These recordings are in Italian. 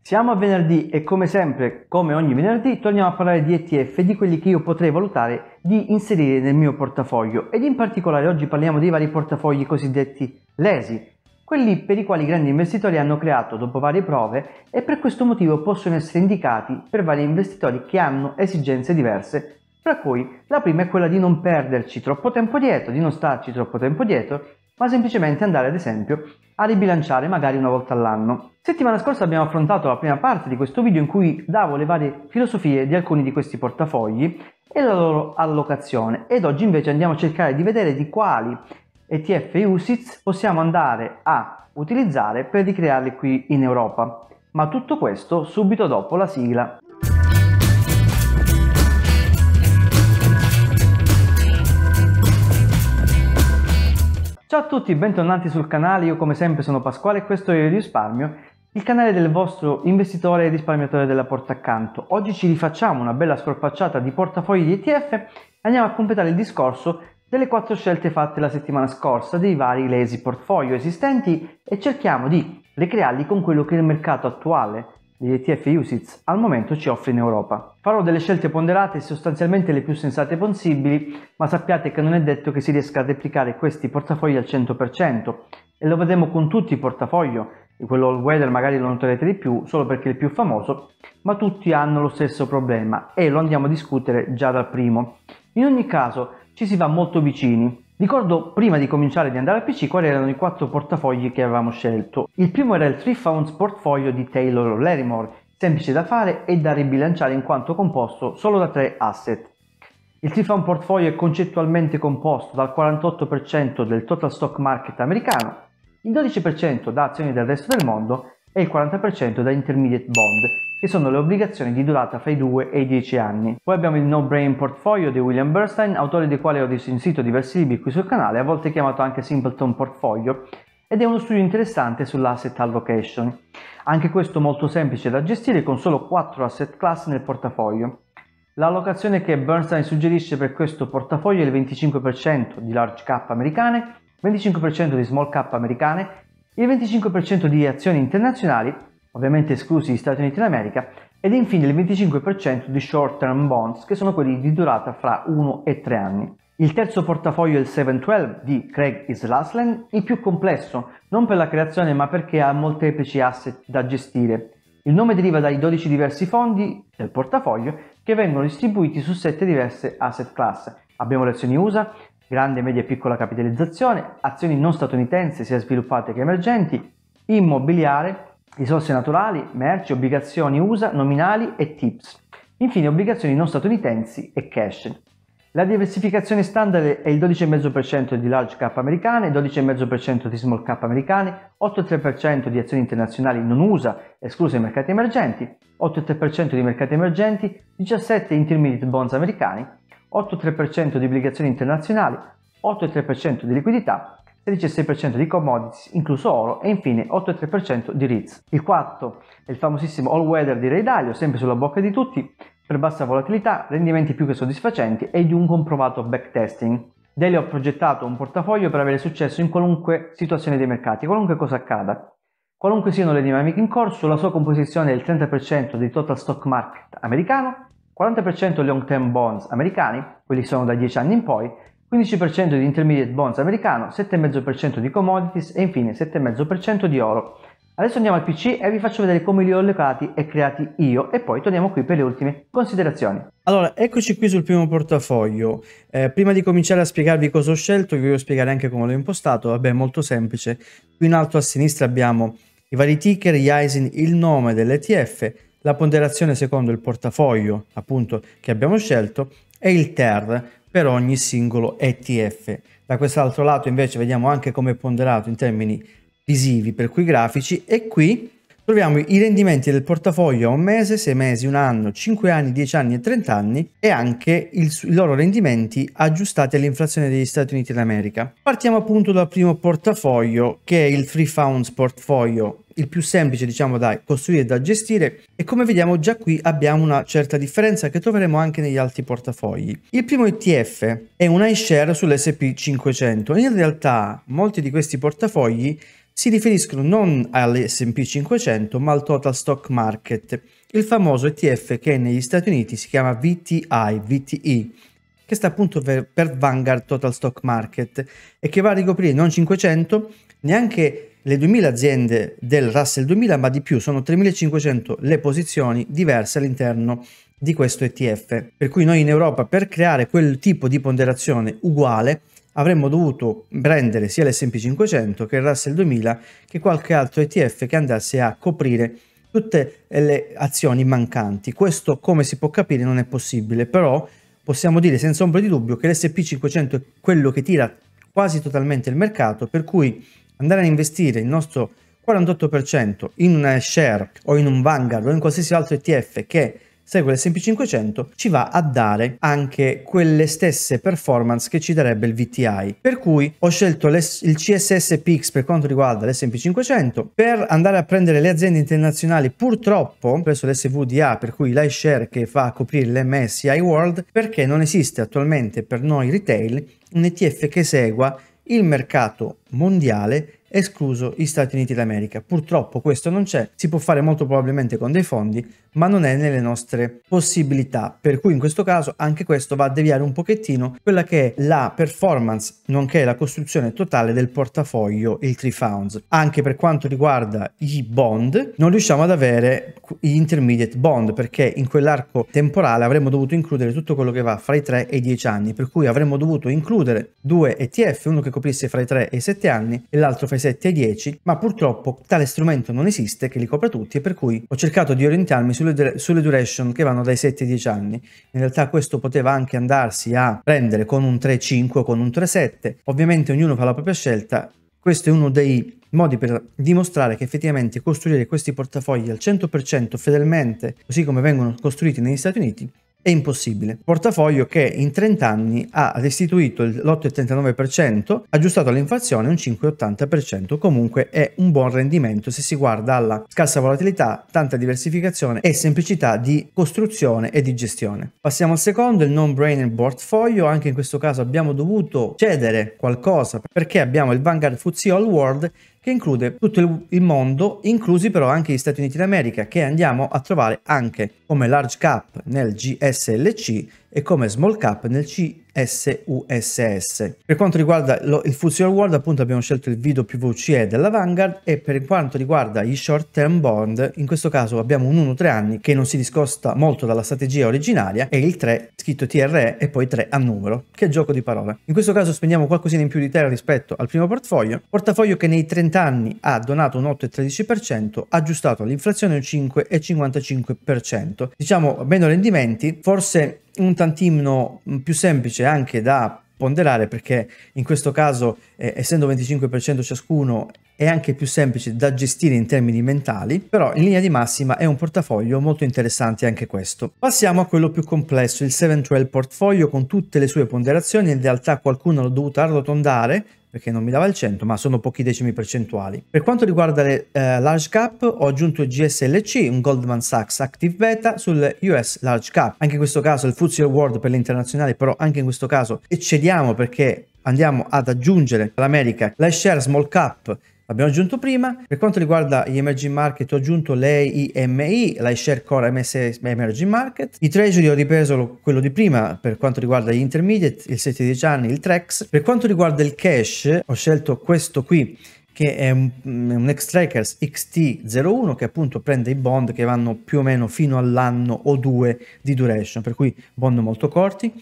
Siamo a venerdì e come sempre, come ogni venerdì, torniamo a parlare di ETF, e di quelli che io potrei valutare di inserire nel mio portafoglio ed in particolare oggi parliamo dei vari portafogli cosiddetti lesi, quelli per i quali i grandi investitori hanno creato dopo varie prove e per questo motivo possono essere indicati per vari investitori che hanno esigenze diverse, fra cui la prima è quella di non perderci troppo tempo dietro, di non starci troppo tempo dietro ma semplicemente andare ad esempio a ribilanciare magari una volta all'anno. Settimana scorsa abbiamo affrontato la prima parte di questo video in cui davo le varie filosofie di alcuni di questi portafogli e la loro allocazione ed oggi invece andiamo a cercare di vedere di quali ETF USITS possiamo andare a utilizzare per ricrearli qui in Europa. Ma tutto questo subito dopo la sigla. Ciao a tutti, bentornati sul canale, io come sempre sono Pasquale e questo è Il Risparmio, il canale del vostro investitore e risparmiatore della porta accanto. Oggi ci rifacciamo una bella scorpacciata di portafogli di ETF e andiamo a completare il discorso delle quattro scelte fatte la settimana scorsa dei vari lazy portfolio esistenti e cerchiamo di ricrearli con quello che il mercato attuale gli ETF USITS al momento ci offre in Europa. Farò delle scelte ponderate sostanzialmente le più sensate possibili, ma sappiate che non è detto che si riesca a replicare questi portafogli al 100% e lo vedremo con tutti i portafogli, quello all weather magari lo noterete di più solo perché è il più famoso, ma tutti hanno lo stesso problema e lo andiamo a discutere già dal primo. In ogni caso ci si va molto vicini, Ricordo prima di cominciare di andare al PC quali erano i quattro portafogli che avevamo scelto. Il primo era il Three Founds portfolio di Taylor Larimore, semplice da fare e da ribilanciare in quanto composto solo da tre asset. Il Three Found portfolio è concettualmente composto dal 48% del total stock market americano, il 12% da azioni del resto del mondo e il 40% da intermediate bond, che sono le obbligazioni di durata fra i 2 e i 10 anni. Poi abbiamo il No Brain Portfolio di William Bernstein, autore del quale ho recensito diversi libri qui sul canale, a volte chiamato anche Simpleton Portfolio, ed è uno studio interessante sull'asset allocation. Anche questo molto semplice da gestire con solo 4 asset class nel portafoglio. L'allocazione che Bernstein suggerisce per questo portafoglio è il 25% di large cap americane, 25% di small cap americane il 25% di azioni internazionali, ovviamente esclusi gli Stati Uniti d'America, ed infine il 25% di short term bonds, che sono quelli di durata fra 1 e 3 anni. Il terzo portafoglio è il 712 di Craig Islaslen, il più complesso, non per la creazione ma perché ha molteplici asset da gestire. Il nome deriva dai 12 diversi fondi del portafoglio che vengono distribuiti su 7 diverse asset class. Abbiamo le azioni USA, grande, media e piccola capitalizzazione, azioni non statunitense sia sviluppate che emergenti, immobiliare, risorse naturali, merci, obbligazioni USA, nominali e tips. Infine obbligazioni non statunitensi e cash. La diversificazione standard è il 12,5% di large cap americane, 12,5% di small cap americane, 8,3% di azioni internazionali non USA, escluse i mercati emergenti, 8,3% di mercati emergenti, 17 intermediate bonds americani 8,3% di obbligazioni internazionali, 8,3% di liquidità, 16,6% di commodities, incluso oro, e infine 8,3% di REITs. Il quarto è il famosissimo all weather di Ray Dalio, sempre sulla bocca di tutti, per bassa volatilità, rendimenti più che soddisfacenti e di un comprovato backtesting. Dalio ha progettato un portafoglio per avere successo in qualunque situazione dei mercati, qualunque cosa accada. Qualunque siano le dinamiche in corso, la sua composizione è il 30% di total stock market americano, 40% long term bonds americani, quelli sono da 10 anni in poi, 15% di intermediate bonds americano, 7,5% di commodities e infine 7,5% di oro. Adesso andiamo al PC e vi faccio vedere come li ho allocati e creati io e poi torniamo qui per le ultime considerazioni. Allora, eccoci qui sul primo portafoglio. Eh, prima di cominciare a spiegarvi cosa ho scelto, vi voglio spiegare anche come l'ho impostato. Vabbè, è molto semplice. Qui in alto a sinistra abbiamo i vari ticker, gli ISIN, il nome dell'ETF, la ponderazione secondo il portafoglio appunto che abbiamo scelto è il TER per ogni singolo ETF. Da quest'altro lato invece vediamo anche come è ponderato in termini visivi per cui grafici e qui troviamo i rendimenti del portafoglio a un mese, sei mesi, un anno, cinque anni, dieci anni e trent'anni e anche il, i loro rendimenti aggiustati all'inflazione degli Stati Uniti d'America. Partiamo appunto dal primo portafoglio che è il Free Funds Portfolio il più semplice diciamo da costruire e da gestire e come vediamo già qui abbiamo una certa differenza che troveremo anche negli altri portafogli. Il primo ETF è un iShare sull'SP500, in realtà molti di questi portafogli si riferiscono non all'SP 500 ma al Total Stock Market, il famoso ETF che negli Stati Uniti si chiama VTI, VTE, che sta appunto per, per Vanguard Total Stock Market e che va a ricoprire non 500 neanche le 2000 aziende del Russell 2000, ma di più sono 3500 le posizioni diverse all'interno di questo ETF. Per cui noi in Europa per creare quel tipo di ponderazione uguale avremmo dovuto prendere sia l'S&P 500 che il Russell 2000 che qualche altro ETF che andasse a coprire tutte le azioni mancanti. Questo, come si può capire, non è possibile, però possiamo dire senza ombra di dubbio che l'SP500 è quello che tira quasi totalmente il mercato, per cui andare a investire il nostro 48% in una share o in un Vanguard o in qualsiasi altro ETF che segue l'S&P 500 ci va a dare anche quelle stesse performance che ci darebbe il VTI per cui ho scelto il CSS PIX per quanto riguarda l'S&P 500 per andare a prendere le aziende internazionali purtroppo presso l'SVDA per cui l'iShare che fa coprire l'MSI World perché non esiste attualmente per noi retail un ETF che segua il mercato mondiale escluso gli Stati Uniti d'America. Purtroppo questo non c'è, si può fare molto probabilmente con dei fondi, ma non è nelle nostre possibilità, per cui in questo caso anche questo va a deviare un pochettino quella che è la performance, nonché la costruzione totale del portafoglio, il Trifounds. Anche per quanto riguarda i bond, non riusciamo ad avere gli intermediate bond, perché in quell'arco temporale avremmo dovuto includere tutto quello che va fra i 3 e i 10 anni, per cui avremmo dovuto includere due ETF, uno che coprisse fra i 3 e i 7 anni e l'altro fra i 7 e 10, ma purtroppo tale strumento non esiste che li copra tutti e per cui ho cercato di orientarmi sulle, sulle duration che vanno dai 7 ai 10 anni. In realtà questo poteva anche andarsi a prendere con un 3.5 o con un 3.7, ovviamente ognuno fa la propria scelta, questo è uno dei modi per dimostrare che effettivamente costruire questi portafogli al 100% fedelmente, così come vengono costruiti negli Stati Uniti, è impossibile. Portafoglio che in 30 anni ha restituito l'8,39%, aggiustato all'inflazione un 5,80%, comunque è un buon rendimento se si guarda alla scarsa volatilità, tanta diversificazione e semplicità di costruzione e di gestione. Passiamo al secondo, il non-brainer portfolio, anche in questo caso abbiamo dovuto cedere qualcosa perché abbiamo il Vanguard FTSE All World che include tutto il mondo, inclusi però anche gli Stati Uniti d'America, che andiamo a trovare anche come large cap nel GSLC e come small cap nel CSUSS. Per quanto riguarda lo, il FTSE World appunto abbiamo scelto il video PVCE della Vanguard e per quanto riguarda gli short term bond in questo caso abbiamo un 1-3 anni che non si discosta molto dalla strategia originaria e il 3 scritto TRE e poi 3 a numero. Che gioco di parole. In questo caso spendiamo qualcosina in più di terra rispetto al primo portafoglio, portafoglio che nei 30 anni ha donato un 8,13%, aggiustato all'inflazione un 5,55%. Diciamo meno rendimenti, forse un tantino mm, più semplice anche da ponderare perché in questo caso eh, essendo 25% ciascuno è anche più semplice da gestire in termini mentali, però in linea di massima è un portafoglio molto interessante anche questo. Passiamo a quello più complesso, il 712 portfolio con tutte le sue ponderazioni, in realtà qualcuno l'ho dovuto arrotondare perché non mi dava il 100, ma sono pochi decimi percentuali. Per quanto riguarda le eh, large cap, ho aggiunto il GSLC, un Goldman Sachs Active Beta sul US Large Cap. Anche in questo caso il FTSE World per le internazionali, però anche in questo caso eccediamo perché andiamo ad aggiungere l'America, la share small cap Abbiamo aggiunto prima, per quanto riguarda gli emerging market ho aggiunto l'EIMI, l'iShare Core MSI Emerging Market, i treasury ho ripreso quello di prima per quanto riguarda gli intermediate, il 7-10 anni, il TREX, per quanto riguarda il cash ho scelto questo qui che è un, mm, un X-Trackers XT01 che appunto prende i bond che vanno più o meno fino all'anno o due di duration, per cui bond molto corti.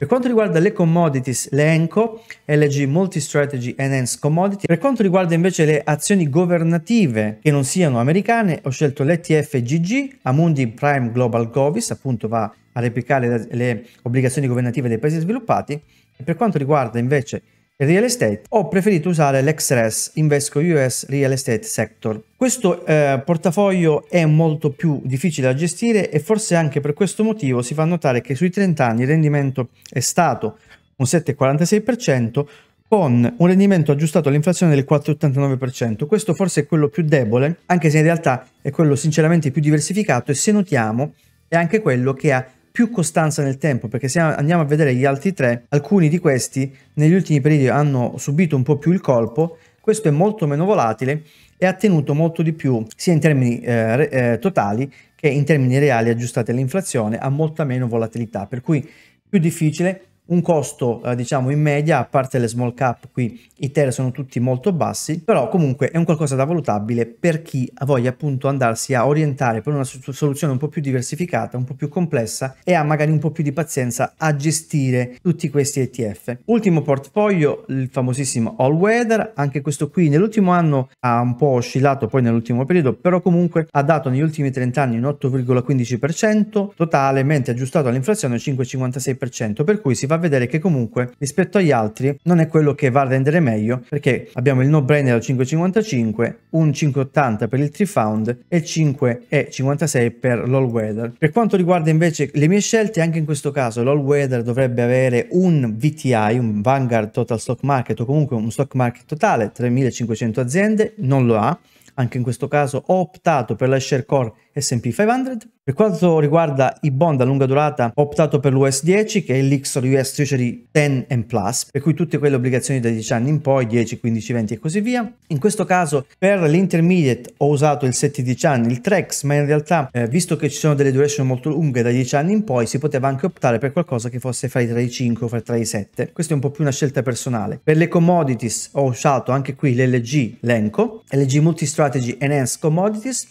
Per quanto riguarda le commodities, le ENCO, LG Multi Strategy Enhanced Commodity. Per quanto riguarda invece le azioni governative che non siano americane, ho scelto l'ETF GG, Amundi Prime Global Govis, appunto va a replicare le obbligazioni governative dei paesi sviluppati. E per quanto riguarda invece real estate, ho preferito usare l'XRS Invesco US Real Estate Sector. Questo eh, portafoglio è molto più difficile da gestire e forse anche per questo motivo si fa notare che sui 30 anni il rendimento è stato un 7,46% con un rendimento aggiustato all'inflazione del 4,89%. Questo forse è quello più debole, anche se in realtà è quello sinceramente più diversificato e se notiamo è anche quello che ha più costanza nel tempo, perché se andiamo a vedere gli altri tre, alcuni di questi negli ultimi periodi hanno subito un po' più il colpo, questo è molto meno volatile e ha tenuto molto di più sia in termini eh, eh, totali che in termini reali aggiustati all'inflazione, ha molta meno volatilità, per cui più difficile un costo eh, diciamo in media, a parte le small cap qui i TER sono tutti molto bassi, però comunque è un qualcosa da valutabile per chi voglia appunto andarsi a orientare per una soluzione un po' più diversificata, un po' più complessa e ha magari un po' più di pazienza a gestire tutti questi ETF. Ultimo portfolio, il famosissimo All Weather, anche questo qui nell'ultimo anno ha un po' oscillato poi nell'ultimo periodo, però comunque ha dato negli ultimi 30 anni un 8,15% totale, mentre aggiustato all'inflazione 5,56%, per cui si va vedere che comunque rispetto agli altri non è quello che va a rendere meglio perché abbiamo il no brainer al 5.55, un 5.80 per il 3 found e 5.56 per l'all weather. Per quanto riguarda invece le mie scelte, anche in questo caso l'all weather dovrebbe avere un VTI, un Vanguard Total Stock Market o comunque un stock market totale, 3500 aziende, non lo ha anche in questo caso ho optato per la share Core S&P 500. Per quanto riguarda i bond a lunga durata ho optato per l'US10 che è l'XOR US Treasury 10 Plus, per cui tutte quelle obbligazioni da 10 anni in poi, 10, 15, 20 e così via. In questo caso per l'intermediate ho usato il 7-10 anni, il Trex, ma in realtà eh, visto che ci sono delle duration molto lunghe da 10 anni in poi si poteva anche optare per qualcosa che fosse fra i 3,5 o fra i 7. Questa è un po' più una scelta personale. Per le commodities ho usato anche qui l'LG Lenco, LG Multistrand Strategy Enhanced Commodities,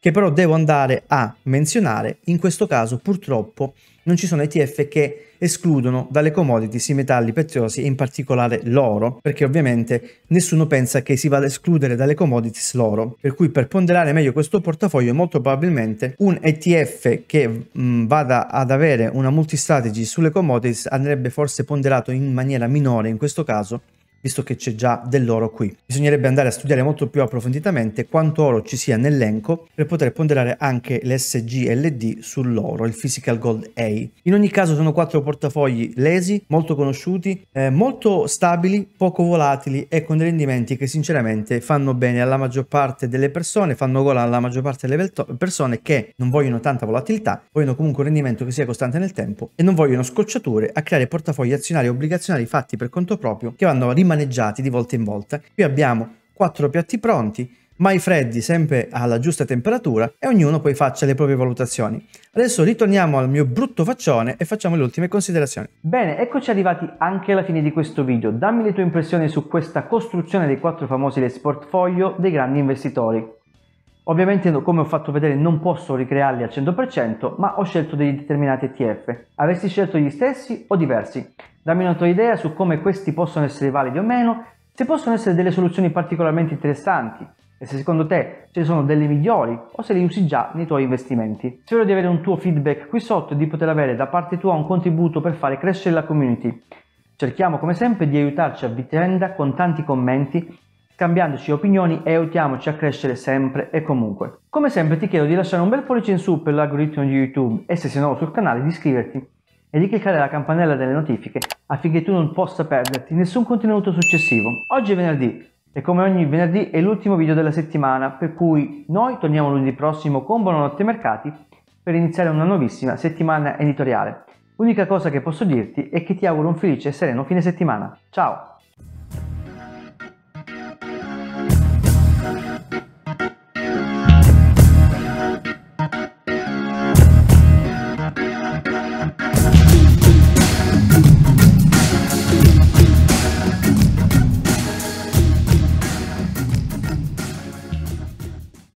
che però devo andare a menzionare, in questo caso purtroppo non ci sono ETF che escludono dalle commodities i metalli preziosi e in particolare l'oro, perché ovviamente nessuno pensa che si vada ad escludere dalle commodities l'oro, per cui per ponderare meglio questo portafoglio molto probabilmente un ETF che mh, mm, vada ad avere una multistrategy sulle commodities andrebbe forse ponderato in maniera minore in questo caso visto che c'è già dell'oro qui. Bisognerebbe andare a studiare molto più approfonditamente quanto oro ci sia nell'elenco per poter ponderare anche l'SGLD sull'oro, il Physical Gold A. In ogni caso sono quattro portafogli lesi, molto conosciuti, eh, molto stabili, poco volatili e con rendimenti che sinceramente fanno bene alla maggior parte delle persone, fanno gola alla maggior parte delle persone che non vogliono tanta volatilità, vogliono comunque un rendimento che sia costante nel tempo e non vogliono scocciature a creare portafogli azionari e obbligazionari fatti per conto proprio che vanno a rimanere rimaneggiati di volta in volta. Qui abbiamo quattro piatti pronti, mai freddi, sempre alla giusta temperatura e ognuno poi faccia le proprie valutazioni. Adesso ritorniamo al mio brutto faccione e facciamo le ultime considerazioni. Bene, eccoci arrivati anche alla fine di questo video. Dammi le tue impressioni su questa costruzione dei quattro famosi del portfolio dei grandi investitori. Ovviamente come ho fatto vedere non posso ricrearli al 100% ma ho scelto dei determinati ETF. Avresti scelto gli stessi o diversi? Dammi una tua idea su come questi possono essere validi o meno, se possono essere delle soluzioni particolarmente interessanti e se secondo te ce ne sono delle migliori o se le usi già nei tuoi investimenti. Spero di avere un tuo feedback qui sotto e di poter avere da parte tua un contributo per fare crescere la community. Cerchiamo come sempre di aiutarci a vicenda con tanti commenti cambiandoci opinioni e aiutiamoci a crescere sempre e comunque. Come sempre ti chiedo di lasciare un bel pollice in su per l'algoritmo di YouTube e se sei nuovo sul canale di iscriverti e di cliccare la campanella delle notifiche affinché tu non possa perderti nessun contenuto successivo. Oggi è venerdì e come ogni venerdì è l'ultimo video della settimana per cui noi torniamo lunedì prossimo con Buonanotte Mercati per iniziare una nuovissima settimana editoriale. L'unica cosa che posso dirti è che ti auguro un felice e sereno fine settimana. Ciao!